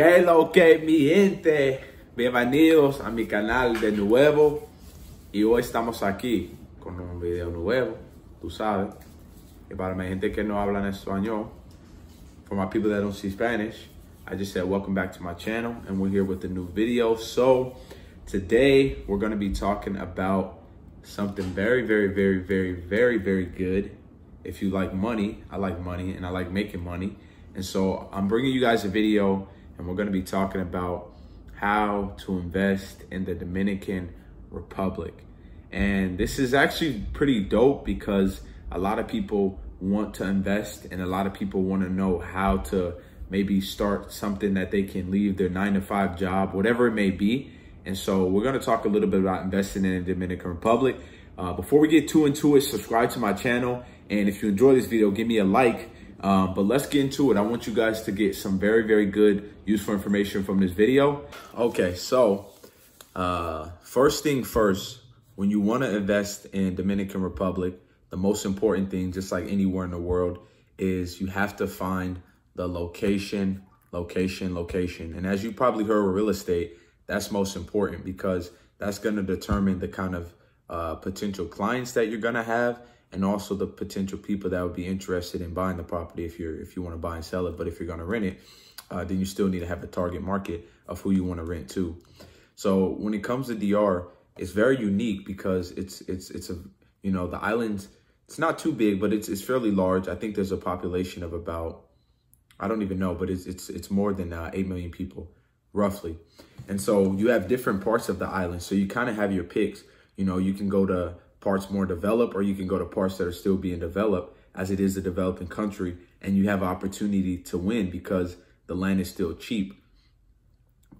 ¿Qué es lo que mi gente? Bienvenidos a mi canal de nuevo. Y hoy estamos aquí con un video nuevo, tú sabes. Y para mi gente que no hablan español, for my people that don't speak Spanish, I just said welcome back to my channel and we're here with a new video. So today we're going to be talking about something very, very, very, very, very, very good. If you like money, I like money and I like making money. And so I'm bringing you guys a video and we're going to be talking about how to invest in the Dominican Republic. And this is actually pretty dope because a lot of people want to invest and a lot of people want to know how to maybe start something that they can leave their nine to five job, whatever it may be. And so we're going to talk a little bit about investing in the Dominican Republic. Uh, before we get too into it, subscribe to my channel. And if you enjoy this video, give me a like. Um, but let's get into it. I want you guys to get some very, very good, useful information from this video. Okay, so uh, first thing first, when you want to invest in Dominican Republic, the most important thing, just like anywhere in the world, is you have to find the location, location, location. And as you probably heard with real estate, that's most important because that's going to determine the kind of uh, potential clients that you're going to have and also the potential people that would be interested in buying the property if you're if you want to buy and sell it. But if you're going to rent it, uh, then you still need to have a target market of who you want to rent to. So when it comes to DR, it's very unique because it's it's it's a you know the island. It's not too big, but it's it's fairly large. I think there's a population of about I don't even know, but it's it's it's more than uh, eight million people roughly. And so you have different parts of the island. So you kind of have your picks. You know, you can go to parts more developed or you can go to parts that are still being developed as it is a developing country and you have opportunity to win because the land is still cheap.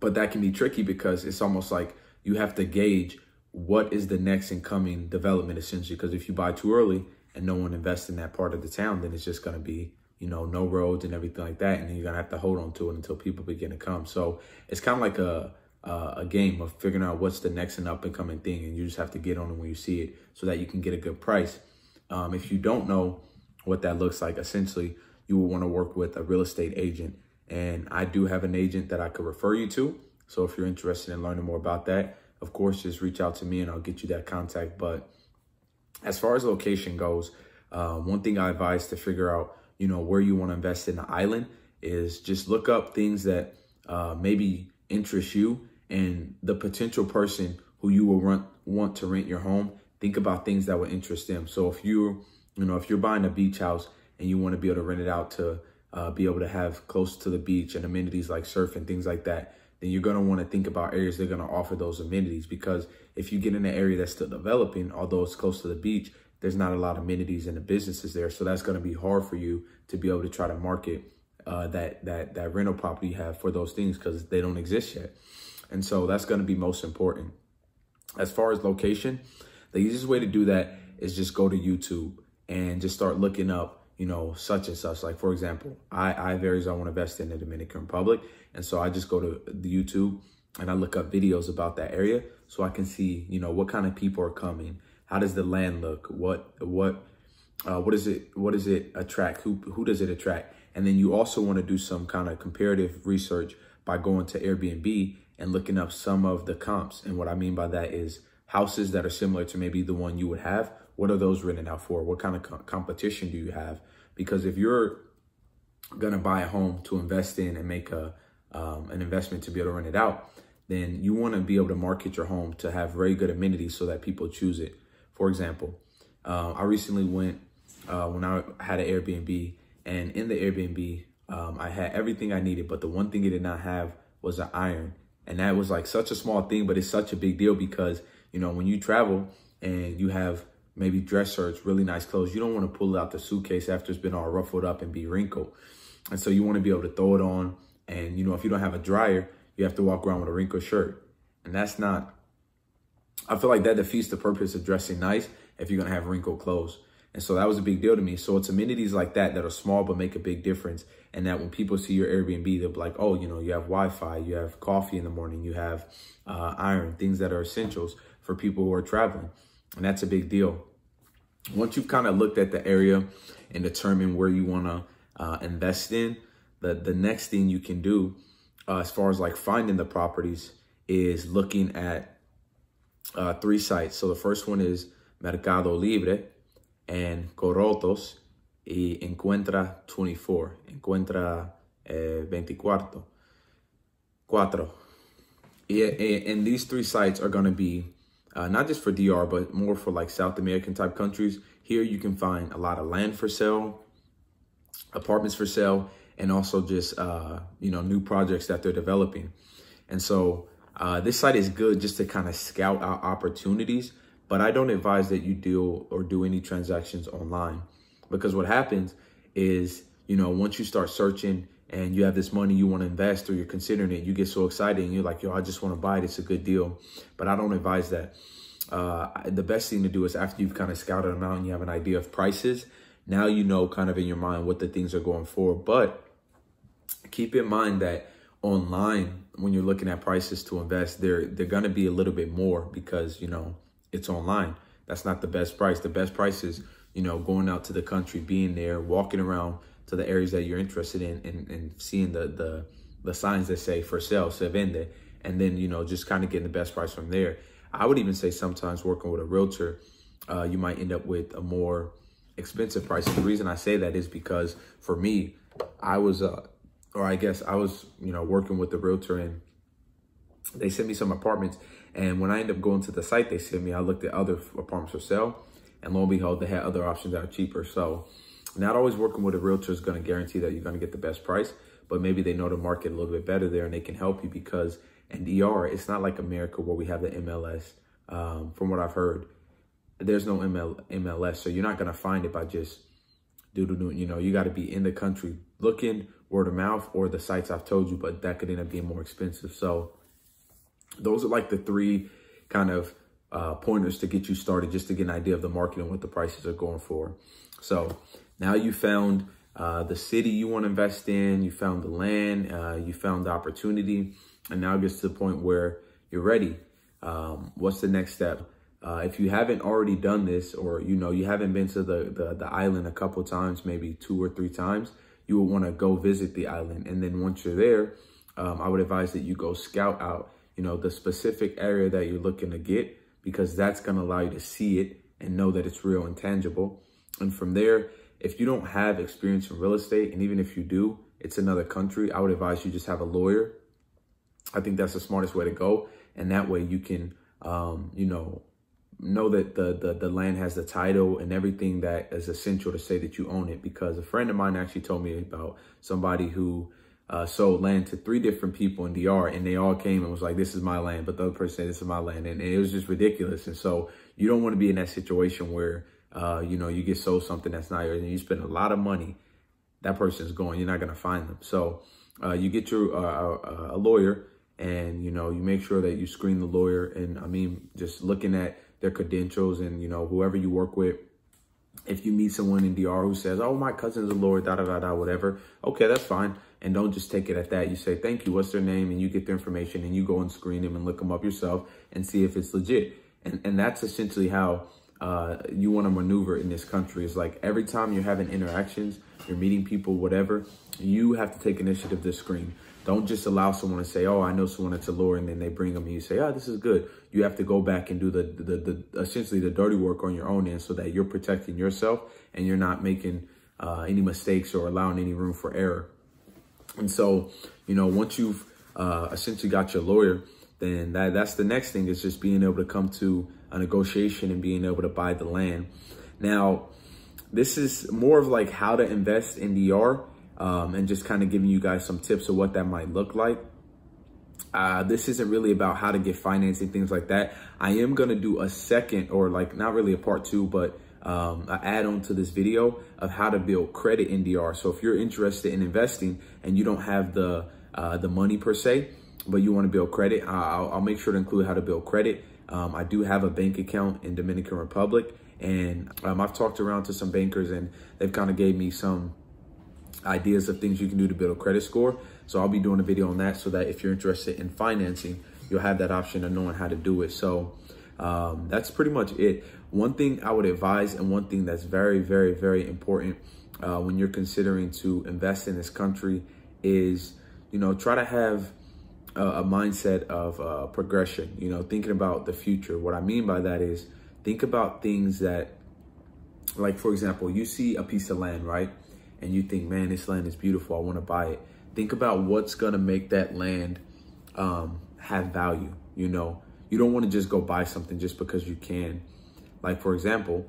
But that can be tricky because it's almost like you have to gauge what is the next incoming development essentially because if you buy too early and no one invests in that part of the town, then it's just going to be you know, no roads and everything like that. And then you're going to have to hold on to it until people begin to come. So it's kind of like a, uh, a game of figuring out what's the next and up and coming thing, and you just have to get on it when you see it so that you can get a good price. Um, if you don't know what that looks like, essentially, you will want to work with a real estate agent. And I do have an agent that I could refer you to. So if you're interested in learning more about that, of course, just reach out to me and I'll get you that contact. But as far as location goes, uh, one thing I advise to figure out, you know, where you want to invest in the island is just look up things that uh, maybe interest you and the potential person who you will rent, want to rent your home, think about things that would interest them. So if you're, you know, if you're buying a beach house and you want to be able to rent it out to uh, be able to have close to the beach and amenities like surf and things like that, then you're going to want to think about areas that are going to offer those amenities because if you get in an area that's still developing, although it's close to the beach, there's not a lot of amenities and the businesses there. So that's going to be hard for you to be able to try to market uh, that, that, that rental property you have for those things because they don't exist yet. And so that's going to be most important. As far as location, the easiest way to do that is just go to YouTube and just start looking up, you know, such and such. Like, for example, I, I areas I want to invest in the Dominican Republic. And so I just go to the YouTube and I look up videos about that area so I can see, you know, what kind of people are coming. How does the land look? What, what, uh, what is it, what does it attract? Who, who does it attract? And then you also want to do some kind of comparative research by going to Airbnb and looking up some of the comps. And what I mean by that is houses that are similar to maybe the one you would have. What are those rented out for? What kind of co competition do you have? Because if you're going to buy a home to invest in and make a um, an investment to be able to rent it out, then you want to be able to market your home to have very good amenities so that people choose it. For example, uh, I recently went uh, when I had an Airbnb, and in the Airbnb, um, I had everything I needed, but the one thing it did not have was an iron. And that was like such a small thing, but it's such a big deal because, you know, when you travel and you have maybe dress shirts, really nice clothes, you don't want to pull out the suitcase after it's been all ruffled up and be wrinkled. And so you want to be able to throw it on. And, you know, if you don't have a dryer, you have to walk around with a wrinkled shirt. And that's not, I feel like that defeats the purpose of dressing nice if you're going to have wrinkled clothes. And so that was a big deal to me. So it's amenities like that that are small but make a big difference. And that when people see your Airbnb, they are like, oh, you know, you have Wi-Fi, you have coffee in the morning, you have uh, iron, things that are essentials for people who are traveling. And that's a big deal. Once you've kind of looked at the area and determined where you want to uh, invest in, the, the next thing you can do uh, as far as like finding the properties is looking at uh, three sites. So the first one is Mercado Libre, en Corotos y encuentra 24, encuentra eh, 24. 4. Eh, eh, and these three sites are going to be uh, not just for DR, but more for like South American type countries. Here you can find a lot of land for sale, apartments for sale, and also just, uh, you know, new projects that they're developing. And so uh, this site is good just to kind of scout out opportunities but I don't advise that you deal or do any transactions online because what happens is, you know, once you start searching and you have this money you want to invest or you're considering it, you get so excited and you're like, yo, I just want to buy it. It's a good deal. But I don't advise that. Uh, the best thing to do is after you've kind of scouted them out and you have an idea of prices, now you know kind of in your mind what the things are going for. But keep in mind that online, when you're looking at prices to invest, they're they're gonna be a little bit more because you know it's online. That's not the best price. The best price is, you know, going out to the country, being there, walking around to the areas that you're interested in and, and seeing the, the the signs that say for sale, se vende, and then, you know, just kind of getting the best price from there. I would even say sometimes working with a realtor, uh, you might end up with a more expensive price. And the reason I say that is because for me, I was, uh, or I guess I was, you know, working with the realtor and they sent me some apartments and when I end up going to the site they sent me, I looked at other apartments for sale. And lo and behold, they had other options that are cheaper. So not always working with a realtor is going to guarantee that you're going to get the best price, but maybe they know the market a little bit better there and they can help you because in ER, it's not like America where we have the MLS. Um, from what I've heard, there's no ML, MLS. So you're not going to find it by just doodle, you know, you got to be in the country looking word of mouth or the sites I've told you, but that could end up being more expensive. So those are like the three kind of uh, pointers to get you started just to get an idea of the market and what the prices are going for. So now you found uh, the city you want to invest in, you found the land, uh, you found the opportunity, and now it gets to the point where you're ready. Um, what's the next step? Uh, if you haven't already done this or, you know, you haven't been to the, the, the island a couple times, maybe two or three times, you would want to go visit the island. And then once you're there, um, I would advise that you go scout out you know, the specific area that you're looking to get, because that's going to allow you to see it and know that it's real and tangible. And from there, if you don't have experience in real estate, and even if you do, it's another country, I would advise you just have a lawyer. I think that's the smartest way to go. And that way you can, um, you know, know that the, the, the land has the title and everything that is essential to say that you own it. Because a friend of mine actually told me about somebody who uh, sold land to three different people in DR and they all came and was like, this is my land. But the other person said, this is my land. And, and it was just ridiculous. And so you don't want to be in that situation where, uh, you know, you get sold something that's not yours and you spend a lot of money. That person's going, you're not going to find them. So uh, you get your uh, uh, uh, a lawyer and, you know, you make sure that you screen the lawyer. And I mean, just looking at their credentials and, you know, whoever you work with, if you meet someone in DR who says, oh, my cousin's a lawyer, da, da, da, da, whatever. Okay, that's fine and don't just take it at that. You say, thank you, what's their name? And you get their information and you go and screen them and look them up yourself and see if it's legit. And, and that's essentially how uh, you want to maneuver in this country. It's like every time you're having interactions, you're meeting people, whatever, you have to take initiative to screen. Don't just allow someone to say, oh, I know someone that's a lawyer, and then they bring them and you say, oh, this is good. You have to go back and do the, the, the essentially the dirty work on your own end so that you're protecting yourself and you're not making uh, any mistakes or allowing any room for error. And so, you know, once you've uh, essentially got your lawyer, then that, that's the next thing is just being able to come to a negotiation and being able to buy the land. Now, this is more of like how to invest in DR um, and just kind of giving you guys some tips of what that might look like. Uh, this isn't really about how to get financing, things like that. I am going to do a second or like not really a part two, but um, an add-on to this video of how to build credit in DR. So if you're interested in investing and you don't have the uh, the money per se, but you want to build credit, I'll, I'll, make sure to include how to build credit. Um, I do have a bank account in Dominican Republic, and um, I've talked around to some bankers, and they've kind of gave me some ideas of things you can do to build a credit score. So I'll be doing a video on that so that if you're interested in financing, you'll have that option of knowing how to do it. So um, that's pretty much it. One thing I would advise and one thing that's very, very, very important uh, when you're considering to invest in this country is, you know, try to have a, a mindset of uh, progression, you know, thinking about the future. What I mean by that is think about things that, like, for example, you see a piece of land, right? And you think, man, this land is beautiful. I want to buy it. Think about what's going to make that land um, have value, you know, you don't want to just go buy something just because you can. Like, for example,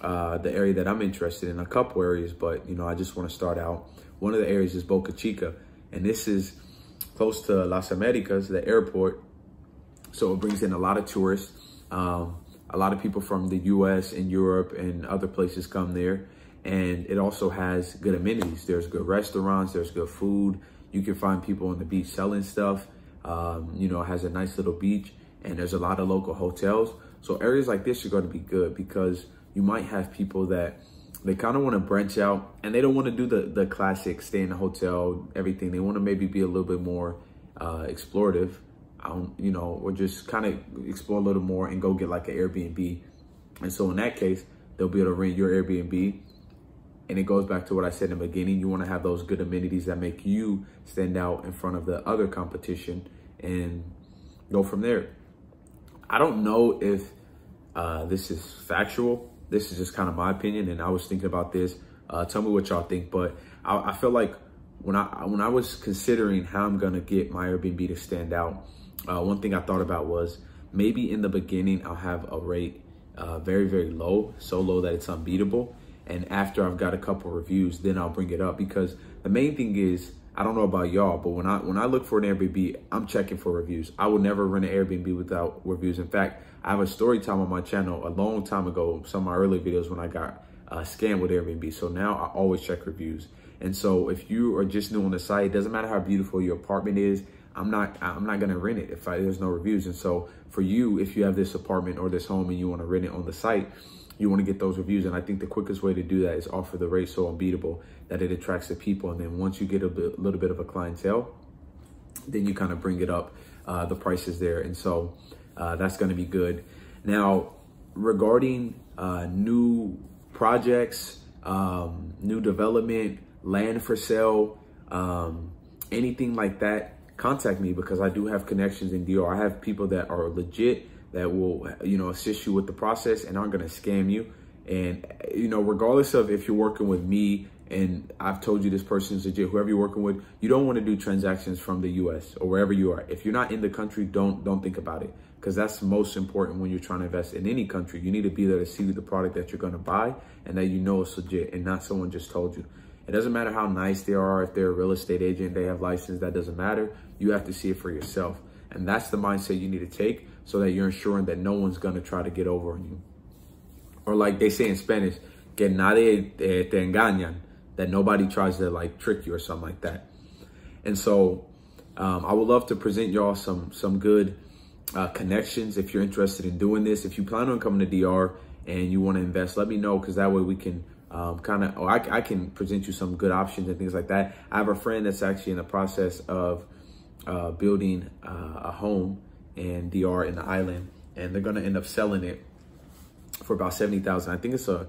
uh, the area that I'm interested in, a couple areas, but, you know, I just want to start out. One of the areas is Boca Chica, and this is close to Las Americas, the airport. So it brings in a lot of tourists. Um, a lot of people from the US and Europe and other places come there. And it also has good amenities. There's good restaurants, there's good food. You can find people on the beach selling stuff. Um, you know, it has a nice little beach and there's a lot of local hotels. So areas like this are going to be good because you might have people that they kind of want to branch out and they don't want to do the, the classic stay in a hotel, everything. They want to maybe be a little bit more uh, explorative, um, you know, or just kind of explore a little more and go get like an Airbnb. And so in that case, they'll be able to rent your Airbnb. And it goes back to what I said in the beginning. You want to have those good amenities that make you stand out in front of the other competition and go from there. I don't know if uh, this is factual. This is just kind of my opinion, and I was thinking about this. Uh, tell me what y'all think, but I, I feel like when I when I was considering how I'm gonna get my Airbnb to stand out, uh, one thing I thought about was maybe in the beginning I'll have a rate uh, very very low, so low that it's unbeatable, and after I've got a couple reviews, then I'll bring it up because the main thing is I don't know about y'all, but when I when I look for an Airbnb, I'm checking for reviews. I would never rent an Airbnb without reviews. In fact, I have a story time on my channel a long time ago, some of my early videos when I got uh, scammed with Airbnb. So now I always check reviews. And so if you are just new on the site, it doesn't matter how beautiful your apartment is, I'm not I'm not gonna rent it if I, there's no reviews. And so for you, if you have this apartment or this home and you want to rent it on the site, you want to get those reviews. And I think the quickest way to do that is offer the rate so unbeatable that it attracts the people. And then once you get a bit, little bit of a clientele, then you kind of bring it up. Uh, the prices there, and so uh, that's going to be good. Now regarding uh, new projects, um, new development, land for sale. Um, anything like that, contact me because I do have connections in DR. I have people that are legit that will, you know, assist you with the process and aren't going to scam you. And, you know, regardless of if you're working with me and I've told you this person is legit, whoever you're working with, you don't want to do transactions from the US or wherever you are. If you're not in the country, don't don't think about it because that's most important when you're trying to invest in any country. You need to be there to see the product that you're going to buy and that you know is legit and not someone just told you. It doesn't matter how nice they are, if they're a real estate agent, they have license, that doesn't matter. You have to see it for yourself. And that's the mindset you need to take so that you're ensuring that no one's gonna try to get over on you. Or like they say in Spanish, que nadie eh, te engañan, that nobody tries to like trick you or something like that. And so um, I would love to present y'all some some good uh, connections if you're interested in doing this. If you plan on coming to DR and you want to invest, let me know because that way we can um, kind of, oh, I, I, can present you some good options and things like that. I have a friend that's actually in the process of uh, building uh, a home in DR in the island, and they're going to end up selling it for about 70000 I think it's a,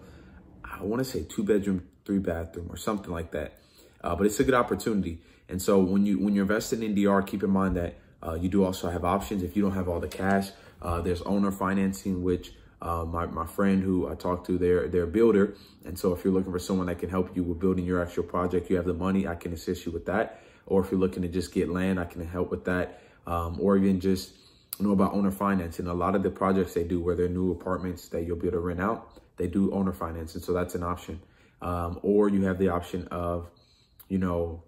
I want to say two bedroom, three bathroom or something like that. Uh, but it's a good opportunity. And so when you when you're investing in DR, keep in mind that uh, you do also have options. If you don't have all the cash, uh, there's owner financing, which uh, my, my friend who I talked to, their their builder. And so if you're looking for someone that can help you with building your actual project, you have the money, I can assist you with that. Or if you're looking to just get land, I can help with that. Um, or even just know about owner financing. A lot of the projects they do where they're new apartments that you'll be able to rent out, they do owner financing. So that's an option. Um, or you have the option of, you know,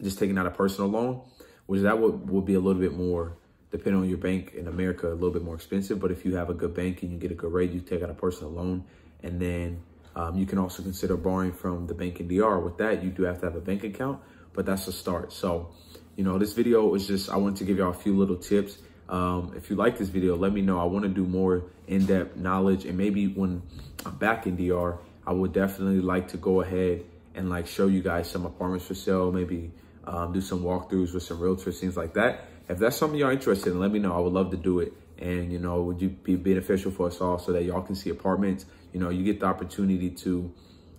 just taking out a personal loan, which that would, would be a little bit more depending on your bank in America, a little bit more expensive. But if you have a good bank and you get a good rate, you take out a personal loan. And then um, you can also consider borrowing from the bank in DR. With that, you do have to have a bank account, but that's a start. So, you know, this video is just, I wanted to give y'all a few little tips. Um, if you like this video, let me know. I want to do more in-depth knowledge. And maybe when I'm back in DR, I would definitely like to go ahead and like show you guys some apartments for sale, maybe um, do some walkthroughs with some realtors, things like that. If that's something you're interested in, let me know. I would love to do it. And, you know, would you be beneficial for us all so that y'all can see apartments? You know, you get the opportunity to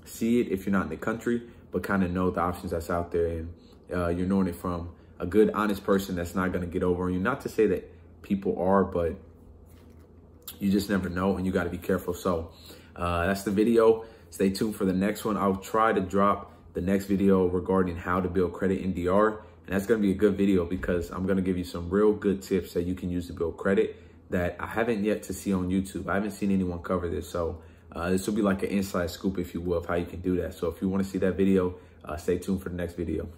see it if you're not in the country, but kind of know the options that's out there. And uh, you're knowing it from a good, honest person that's not going to get over on you. Not to say that people are, but you just never know and you got to be careful. So uh, that's the video. Stay tuned for the next one. I'll try to drop the next video regarding how to build credit in DR. And that's going to be a good video because I'm going to give you some real good tips that you can use to build credit that I haven't yet to see on YouTube. I haven't seen anyone cover this. So uh, this will be like an inside scoop, if you will, of how you can do that. So if you want to see that video, uh, stay tuned for the next video.